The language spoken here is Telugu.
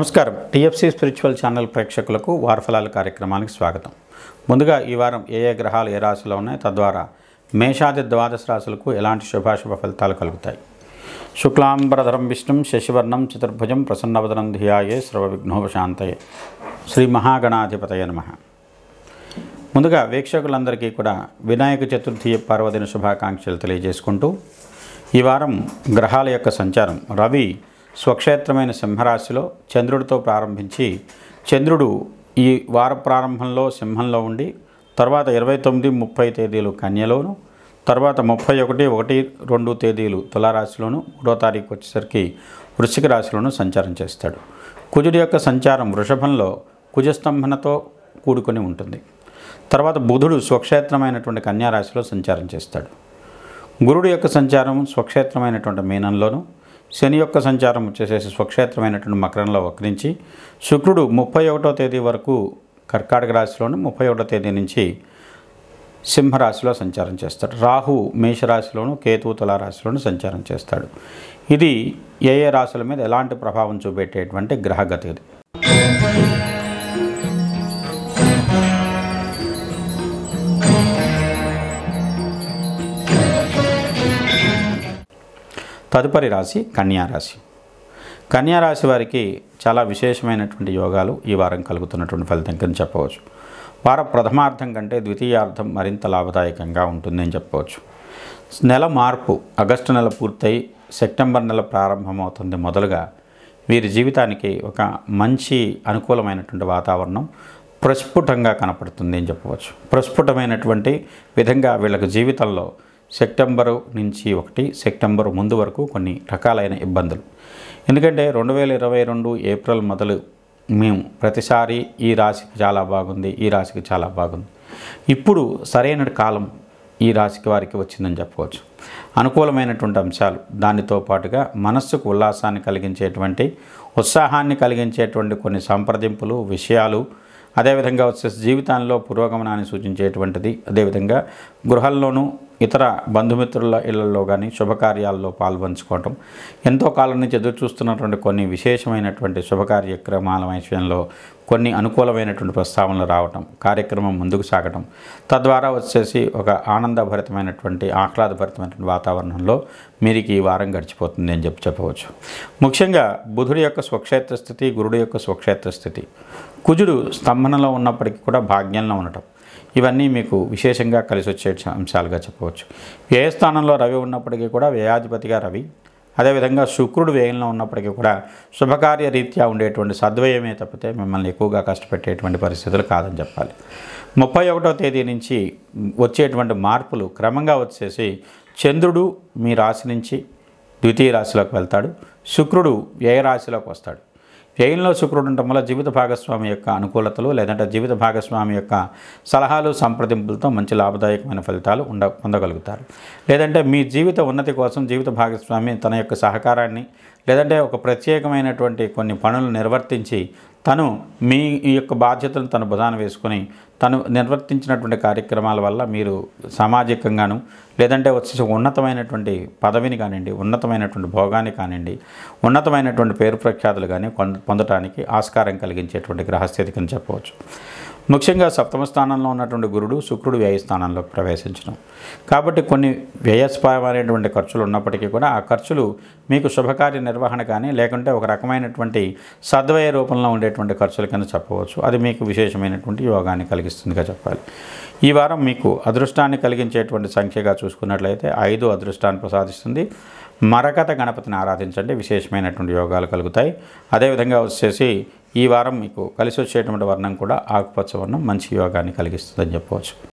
నమస్కారం టిఎఫ్సి స్పిరిచువల్ ఛానల్ ప్రేక్షకులకు వారఫలాల కార్యక్రమానికి స్వాగతం ముందుగా ఈ వారం ఏ ఏ గ్రహాలు ఏ రాశిలో ఉన్నాయి తద్వారా మేషాది ద్వాదశ రాశులకు ఎలాంటి శుభాశుభ ఫలితాలు కలుగుతాయి శుక్లాంబరధరం విష్ణుం శశివర్ణం చతుర్భుజం ప్రసన్నవదనం ధియాయే సర్వ విఘ్నోపశాంతయే శ్రీ మహాగణాధిపతయ నమ ముందుగా వీక్షకులందరికీ కూడా వినాయక చతుర్థి పర్వదిన శుభాకాంక్షలు తెలియజేసుకుంటూ ఈ వారం గ్రహాల యొక్క సంచారం రవి స్వక్షేత్రమైన సింహరాశిలో చంద్రుడితో ప్రారంభించి చంద్రుడు ఈ వార ప్రారంభంలో సింహంలో ఉండి తర్వాత ఇరవై తొమ్మిది ముప్పై తేదీలు కన్యలోను తర్వాత ముప్పై ఒకటి ఒకటి రెండు తేదీలు తులారాశిలోను మూడో తారీఖు వచ్చేసరికి వృశ్చిక రాశిలోను సంచారం చేస్తాడు కుజుడి యొక్క సంచారం వృషభంలో కుజస్తంభనతో కూడుకొని ఉంటుంది తర్వాత బుధుడు స్వక్షేత్రమైనటువంటి కన్యారాశిలో సంచారం చేస్తాడు గురుడు యొక్క సంచారం స్వక్షేత్రమైనటువంటి మీనంలోను శని యొక్క సంచారం వచ్చేసేసి స్వక్షేత్రమైనటువంటి మకరంలో వక్రించి శుక్రుడు ముప్పై ఒకటో తేదీ వరకు కర్కాటక రాశిలోని ముప్పై ఒకటో తేదీ నుంచి సింహరాశిలో సంచారం చేస్తాడు రాహు మేషరాశిలోను కేతువు తులారాశిలోను సంచారం చేస్తాడు ఇది ఏ ఏ రాశుల మీద ఎలాంటి ప్రభావం చూపెట్టేటువంటి గ్రహగతి తదుపరి రాశి కన్యారాశి కన్యారాశి వారికి చాలా విశేషమైనటువంటి యోగాలు ఈ వారం కలుగుతున్నటువంటి ఫలితం కింద చెప్పవచ్చు వారం ప్రథమార్థం కంటే ద్వితీయార్థం మరింత లాభదాయకంగా ఉంటుందని చెప్పవచ్చు నెల మార్పు ఆగస్టు నెల పూర్తయి సెప్టెంబర్ నెల ప్రారంభమవుతుంది మొదలుగా వీరి జీవితానికి ఒక మంచి అనుకూలమైనటువంటి వాతావరణం ప్రస్ఫుటంగా కనపడుతుంది అని చెప్పవచ్చు ప్రస్ఫుటమైనటువంటి విధంగా వీళ్ళకి జీవితంలో సెప్టెంబరు నుంచి ఒకటి సెప్టెంబర్ ముందు వరకు కొన్ని రకాలైన ఇబ్బందులు ఎందుకంటే రెండు వేల ఇరవై రెండు ఏప్రిల్ మొదలు మేము ప్రతిసారి ఈ రాశికి చాలా బాగుంది ఈ రాశికి చాలా బాగుంది ఇప్పుడు సరైన కాలం ఈ రాశికి వారికి వచ్చిందని చెప్పవచ్చు అనుకూలమైనటువంటి అంశాలు దానితో పాటుగా మనస్సుకు ఉల్లాసాన్ని కలిగించేటువంటి ఉత్సాహాన్ని కలిగించేటువంటి కొన్ని సంప్రదింపులు విషయాలు అదేవిధంగా వచ్చే జీవితంలో పురోగమనాన్ని సూచించేటువంటిది అదేవిధంగా గృహంలోనూ ఇతర బంధుమిత్రుల ఇళ్లలో కానీ శుభకార్యాల్లో పాల్పంచుకోవటం ఎంతో కాలం నుంచి ఎదురు చూస్తున్నటువంటి కొన్ని విశేషమైనటువంటి శుభకార్యక్రమాల విషయంలో కొన్ని అనుకూలమైనటువంటి ప్రస్తావనలు రావటం కార్యక్రమం ముందుకు సాగటం తద్వారా వచ్చేసి ఒక ఆనందభరితమైనటువంటి ఆహ్లాదభరితమైనటువంటి వాతావరణంలో మీరికి ఈ వారం గడిచిపోతుంది అని చెప్పి చెప్పవచ్చు ముఖ్యంగా బుధుడి యొక్క స్వక్షేత్ర స్థితి గురుడు యొక్క స్వక్షేత్ర స్థితి కుజుడు స్తంభనలో ఉన్నప్పటికీ కూడా భాగ్యంలో ఉండటం ఇవన్నీ మీకు విశేషంగా కలిసి వచ్చే అంశాలుగా చెప్పవచ్చు వ్యయస్థానంలో రవి ఉన్నప్పటికీ కూడా వ్యయాధిపతిగా రవి అదేవిధంగా శుక్రుడు వ్యయంలో ఉన్నప్పటికీ కూడా శుభకార్య రీత్యా ఉండేటువంటి సద్వయమే తప్పితే మిమ్మల్ని ఎక్కువగా కష్టపెట్టేటువంటి పరిస్థితులు కాదని చెప్పాలి ముప్పై ఒకటో తేదీ నుంచి వచ్చేటువంటి మార్పులు క్రమంగా వచ్చేసి చంద్రుడు మీ రాశి నుంచి ద్వితీయ రాశిలోకి వెళ్తాడు శుక్రుడు వ్యయ రాశిలోకి వస్తాడు వ్యయంలో శుక్రుడు ఉండటం వల్ల జీవిత భాగస్వామి యొక్క అనుకూలతలు లేదంటే జీవిత భాగస్వామి యొక్క సలహాలు సంప్రదింపులతో మంచి లాభదాయకమైన ఫలితాలు ఉండ పొందగలుగుతారు లేదంటే మీ జీవిత ఉన్నతి కోసం జీవిత భాగస్వామి తన యొక్క సహకారాన్ని లేదంటే ఒక ప్రత్యేకమైనటువంటి కొన్ని పనులు నిర్వర్తించి తను మీ యొక్క బాధ్యతను తను బుధాన వేసుకొని తను నిర్వర్తించినటువంటి కార్యక్రమాల వల్ల మీరు సామాజికంగాను లేదంటే వచ్చేసి ఉన్నతమైనటువంటి పదవిని కానివ్వండి ఉన్నతమైనటువంటి భోగాన్ని కానివ్వండి ఉన్నతమైనటువంటి పేరు ప్రఖ్యాతులు కానీ పొందటానికి ఆస్కారం కలిగించేటువంటి గ్రహస్థితికి అని చెప్పవచ్చు ముఖ్యంగా సప్తమ స్థానంలో ఉన్నటువంటి గురుడు శుక్రుడు వ్యయస్థానంలో ప్రవేశించడం కాబట్టి కొన్ని వ్యయస్పాయమైనటువంటి ఖర్చులు ఉన్నప్పటికీ కూడా ఆ ఖర్చులు మీకు శుభకార్య నిర్వహణ కానీ లేకుంటే ఒక రకమైనటువంటి సద్వయ రూపంలో ఉండేటువంటి ఖర్చులు కింద చెప్పవచ్చు అది మీకు విశేషమైనటువంటి యోగాన్ని కలిగిస్తుందిగా చెప్పాలి ఈ వారం మీకు అదృష్టాన్ని కలిగించేటువంటి సంఖ్యగా చూసుకున్నట్లయితే ఐదు అదృష్టాన్ని ప్రసాదిస్తుంది మరకత గణపతిని ఆరాధించండి విశేషమైనటువంటి యోగాలు కలుగుతాయి అదేవిధంగా వచ్చేసి ఈ వారం మీకు కలిసి వచ్చేటువంటి వర్ణం కూడా ఆకుపచ్చ వర్ణం మంచి యోగాన్ని కలిగిస్తుందని చెప్పవచ్చు